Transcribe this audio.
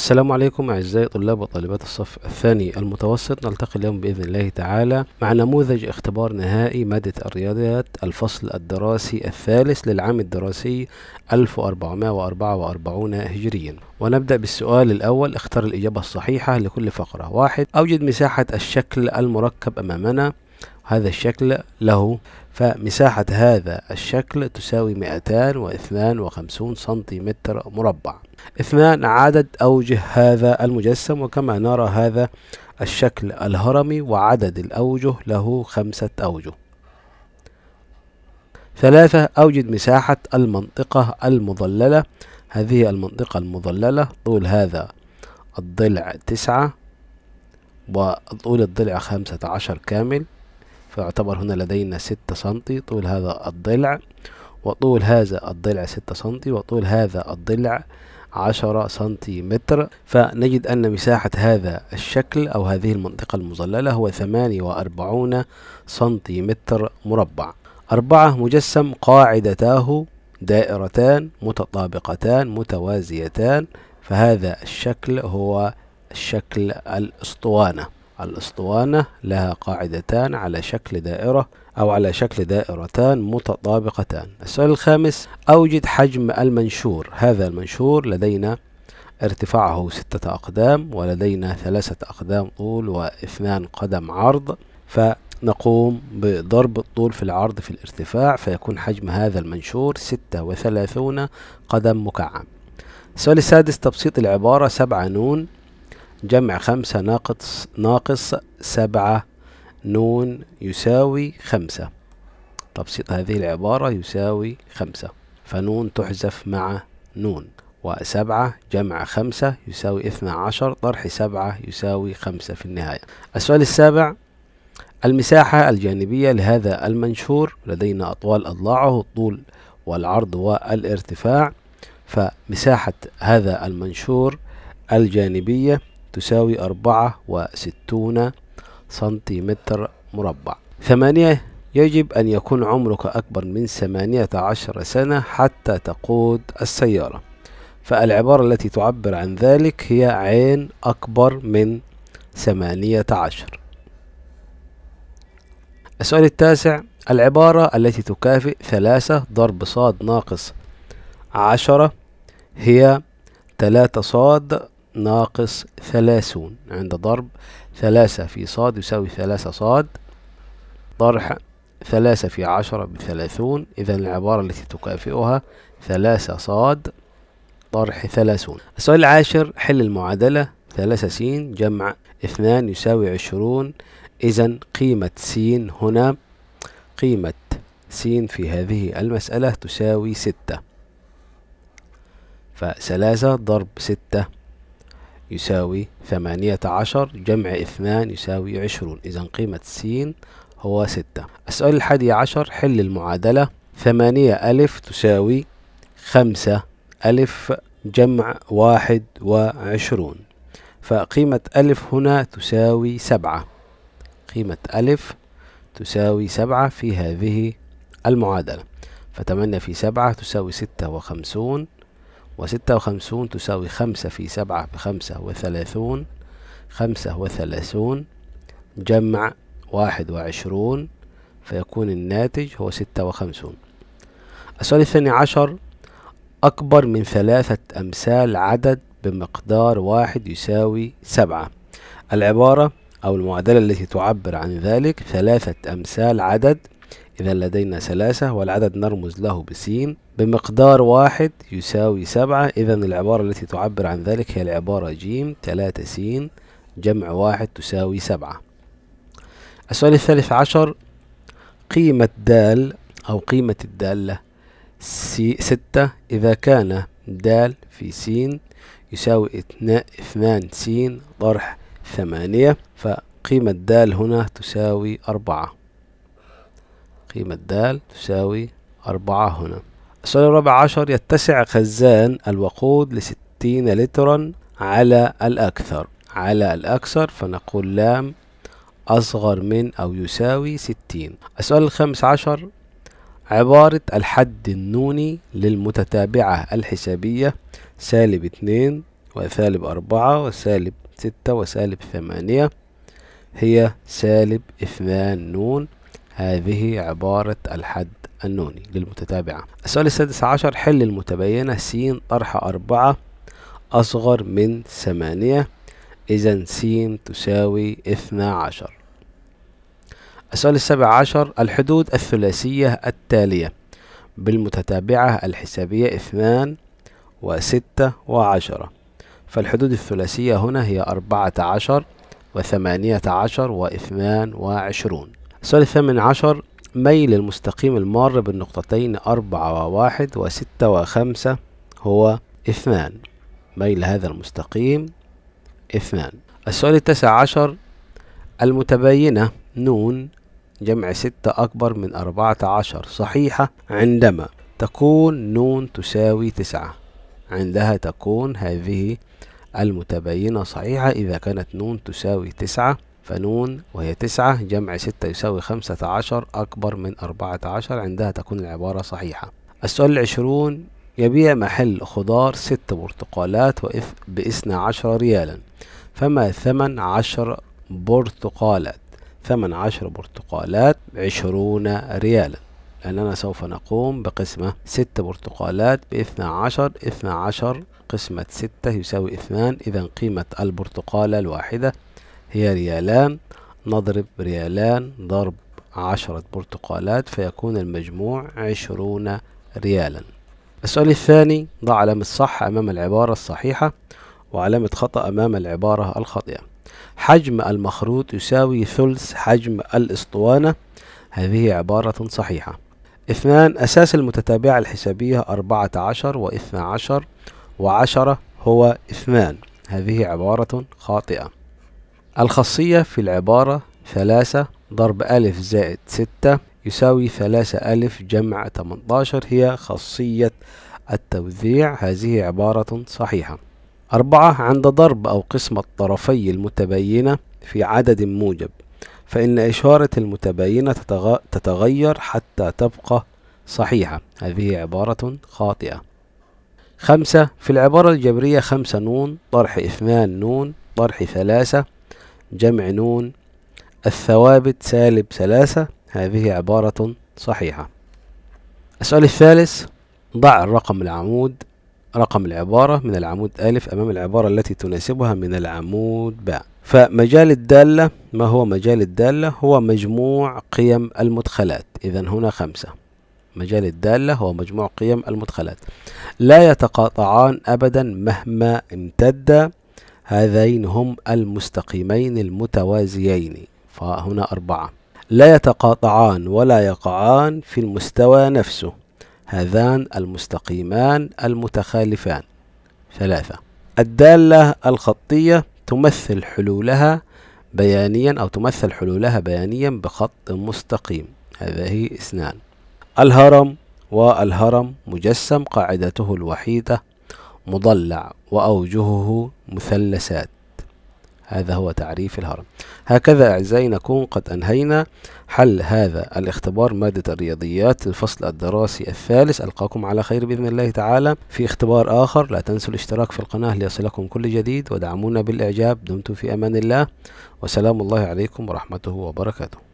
السلام عليكم أعزائي طلاب وطالبات الصف الثاني المتوسط نلتقي اليوم بإذن الله تعالى مع نموذج اختبار نهائي مادة الرياضيات الفصل الدراسي الثالث للعام الدراسي 1444 هجريا ونبدأ بالسؤال الأول اختر الإجابة الصحيحة لكل فقرة واحد أوجد مساحة الشكل المركب أمامنا هذا الشكل له فمساحة هذا الشكل تساوي 252 سنتيمتر مربع اثنان عدد أوجه هذا المجسم وكما نرى هذا الشكل الهرمي وعدد الأوجه له خمسة أوجه ثلاثة أوجد مساحة المنطقة المظللة هذه المنطقة المظللة طول هذا الضلع تسعة وطول الضلع خمسة عشر كامل فيعتبر هنا لدينا ستة سنتي طول هذا الضلع وطول هذا الضلع ستة سنتي وطول هذا الضلع 10 سنتيمتر فنجد أن مساحة هذا الشكل أو هذه المنطقة المظللة هو 48 سنتيمتر مربع أربعة مجسم قاعدتاه دائرتان متطابقتان متوازيتان فهذا الشكل هو الشكل الأسطوانة الأسطوانة لها قاعدتان على شكل دائرة أو على شكل دائرتان متطابقتان السؤال الخامس أوجد حجم المنشور هذا المنشور لدينا ارتفاعه ستة أقدام ولدينا ثلاثة أقدام طول واثنان قدم عرض فنقوم بضرب الطول في العرض في الارتفاع فيكون حجم هذا المنشور ستة وثلاثون قدم مكعب السؤال السادس تبسيط العبارة سبعة نون جمع خمسة ناقص ناقص سبعة نون يساوي خمسة تبسيط هذه العبارة يساوي خمسة فنون تحذف مع نون وسبعة جمع خمسة يساوي اثنى عشر طرح سبعة يساوي خمسة في النهاية السؤال السابع المساحة الجانبية لهذا المنشور لدينا أطوال أضلاعه الطول والعرض والارتفاع فمساحة هذا المنشور الجانبية تساوي أربعة وستون سنتيمتر مربع ثمانية يجب أن يكون عمرك أكبر من ثمانية عشر سنة حتى تقود السيارة فالعبارة التي تعبر عن ذلك هي عين أكبر من ثمانية عشر السؤال التاسع العبارة التي تكافئ ثلاثة ضرب صاد ناقص عشرة هي تلاتة صاد ناقص ثلاثون عند ضرب ثلاثة في صاد يساوي ثلاثة صاد طرح ثلاثة في عشرة بثلاثون إذا العبارة التي تكافئها ثلاثة صاد طرح ثلاثون السؤال العاشر حل المعادلة ثلاثة س جمع اثنان يساوي عشرون إذا قيمة س هنا قيمة س في هذه المسألة تساوي ستة فثلاثة ضرب ستة يساوي ثمانية عشر جمع اثنان يساوي عشرون إذا قيمة س هو ستة السؤال الحادي عشر حل المعادلة ثمانية ألف تساوي خمسة ألف جمع واحد وعشرون فقيمة ألف هنا تساوي سبعة قيمة ألف تساوي سبعة في هذه المعادلة فتمنى في سبعة تساوي ستة وخمسون وستة وخمسون تساوي خمسة في سبعة بخمسة وثلاثون خمسة وثلاثون جمع واحد وعشرون فيكون الناتج هو ستة وخمسون السؤال الثاني عشر أكبر من ثلاثة أمثال عدد بمقدار واحد يساوي سبعة العبارة أو المعادلة التي تعبر عن ذلك ثلاثة أمثال عدد إذا لدينا ثلاثة والعدد نرمز له بسين بمقدار واحد يساوي سبعة إذا العبارة التي تعبر عن ذلك هي العبارة جيم تلاتة سين جمع واحد تساوي سبعة السؤال الثالث عشر قيمة دال أو قيمة الدالة سي ستة إذا كان دال في سين يساوي اثنان سين طرح ثمانية فقيمة دال هنا تساوي أربعة قيمة د تساوي أربعة هنا السؤال الرابع عشر يتسع خزان الوقود لستين لترا على الأكثر على الأكثر فنقول لام أصغر من أو يساوي ستين السؤال الخامس عشر عبارة الحد النوني للمتتابعة الحسابية سالب اتنين وسالب أربعة وسالب ستة وسالب ثمانية هي سالب اثنان نون هذه عبارة الحد النوني للمتتابعة السؤال السادس عشر حل المتبينة س طرح أربعة أصغر من ثمانية إذا س تساوي اثنا عشر السؤال السابع عشر الحدود الثلاثية التالية بالمتتابعة الحسابية اثنان وستة وعشرة فالحدود الثلاثية هنا هي أربعة عشر وثمانية عشر واثنان وعشرون السؤال الثامن عشر ميل المستقيم المار بالنقطتين أربعة وواحد وستة وخمسة هو اثنان ميل هذا المستقيم اثنان السؤال التاسع عشر المتباينة نون جمع ستة أكبر من أربعة عشر صحيحة عندما تكون نون تساوي تسعة عندها تكون هذه المتباينة صحيحة إذا كانت نون تساوي تسعة فنون وهي تسعة جمع ستة يساوي خمسة عشر أكبر من أربعة عشر عندها تكون العبارة صحيحة السؤال العشرون يبيع محل خضار ست برتقالات وإف بإثنى عشر ريالا فما ثمن عشر برتقالات ثمن عشر برتقالات عشرون ريالا لأننا سوف نقوم بقسمة ست برتقالات بإثنى عشر إثنى عشر قسمة ستة يساوي اثنان إذا قيمة البرتقالة الواحدة هي ريالان نضرب ريالان ضرب عشرة برتقالات فيكون المجموع عشرون ريالا السؤال الثاني ضع علامة صح أمام العبارة الصحيحة وعلامة خطأ أمام العبارة الخاطئة حجم المخروط يساوي ثلث حجم الإسطوانة هذه عبارة صحيحة اثنان أساس المتتابعة الحسابية أربعة عشر واثنى عشر وعشرة هو اثنان هذه عبارة خاطئة الخاصية في العبارة ثلاثة ضرب ألف زائد ستة يساوي ثلاثة ألف جمع 18 هي خاصية التوزيع هذه عبارة صحيحة أربعة عند ضرب أو قسمة طرفي المتباينة في عدد موجب فإن إشارة المتباينة تتغير حتى تبقى صحيحة هذه عبارة خاطئة خمسة في العبارة الجبرية خمسة نون طرح اثنان نون طرح ثلاثة جمع نون الثوابت سالب ثلاثة هذه عبارة صحيحة السؤال الثالث ضع الرقم العمود رقم العبارة من العمود ألف أمام العبارة التي تناسبها من العمود باء فمجال الدالة ما هو مجال الدالة هو مجموع قيم المدخلات إذا هنا خمسة مجال الدالة هو مجموع قيم المدخلات لا يتقاطعان أبدا مهما امتد هذين هم المستقيمين المتوازيين فهنا أربعة لا يتقاطعان ولا يقعان في المستوى نفسه هذان المستقيمان المتخالفان ثلاثة الدالة الخطية تمثل حلولها بيانيا أو تمثل حلولها بيانيا بخط مستقيم هذه اثنان الهرم والهرم مجسم قاعدته الوحيدة مضلع وأوجهه مثلثات هذا هو تعريف الهرم هكذا أعزائي نكون قد أنهينا حل هذا الاختبار مادة الرياضيات الفصل الدراسي الثالث ألقاكم على خير بإذن الله تعالى في اختبار آخر لا تنسوا الاشتراك في القناة ليصلكم كل جديد ودعمونا بالإعجاب دمتم في أمان الله وسلام الله عليكم ورحمته وبركاته